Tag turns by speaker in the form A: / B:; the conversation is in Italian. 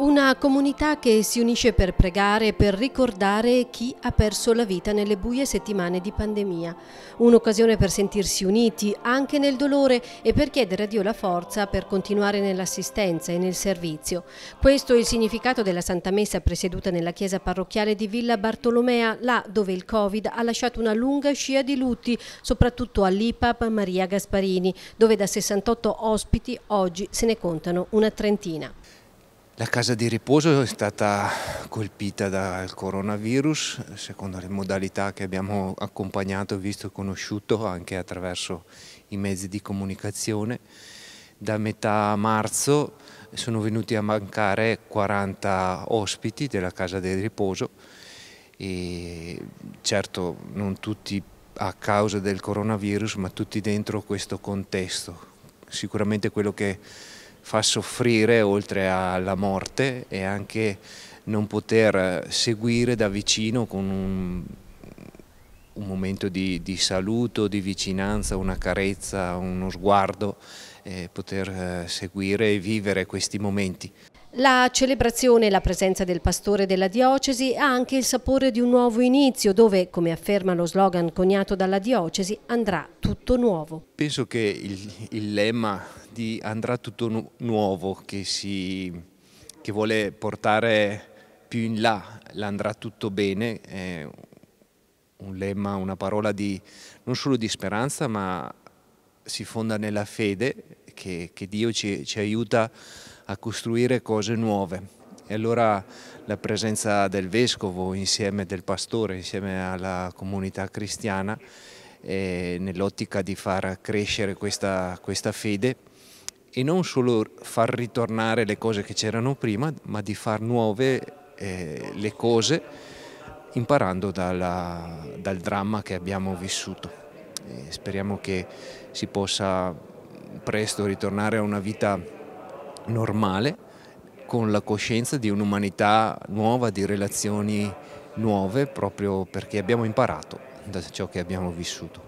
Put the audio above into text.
A: Una comunità che si unisce per pregare e per ricordare chi ha perso la vita nelle buie settimane di pandemia. Un'occasione per sentirsi uniti anche nel dolore e per chiedere a Dio la forza per continuare nell'assistenza e nel servizio. Questo è il significato della Santa Messa presieduta nella chiesa parrocchiale di Villa Bartolomea, là dove il Covid ha lasciato una lunga scia di lutti, soprattutto all'IPAP Maria Gasparini, dove da 68 ospiti oggi se ne contano una trentina.
B: La casa di riposo è stata colpita dal coronavirus, secondo le modalità che abbiamo accompagnato, visto e conosciuto anche attraverso i mezzi di comunicazione. Da metà marzo sono venuti a mancare 40 ospiti della casa di riposo e certo non tutti a causa del coronavirus, ma tutti dentro questo contesto. Sicuramente quello che fa soffrire oltre alla morte e anche non poter eh, seguire da vicino con un, un momento di, di, saluto, di vicinanza, una carezza, uno sguardo, eh, poter seguire e vivere questi momenti.
A: La celebrazione e la presenza del pastore della diocesi ha anche il sapore di un nuovo inizio dove, come afferma lo slogan coniato dalla diocesi, andrà tutto nuovo.
B: Penso che il, il lemma di andrà tutto nu nuovo che, si, che, vuole portare più in là l'andrà tutto bene è un lemma, una parola di, non solo di speranza ma si fonda nella fede che, che Dio ci, ci aiuta a a costruire cose nuove. E allora la presenza del vescovo insieme del pastore, insieme alla comunità cristiana, eh, nell'ottica di far crescere questa, questa fede e non solo far ritornare le cose che c'erano prima, ma di far nuove eh, le cose imparando dalla, dal dramma che abbiamo vissuto. E speriamo che si possa presto ritornare a una vita normale con la coscienza di un'umanità nuova, di relazioni nuove, proprio perché abbiamo imparato da ciò che abbiamo vissuto.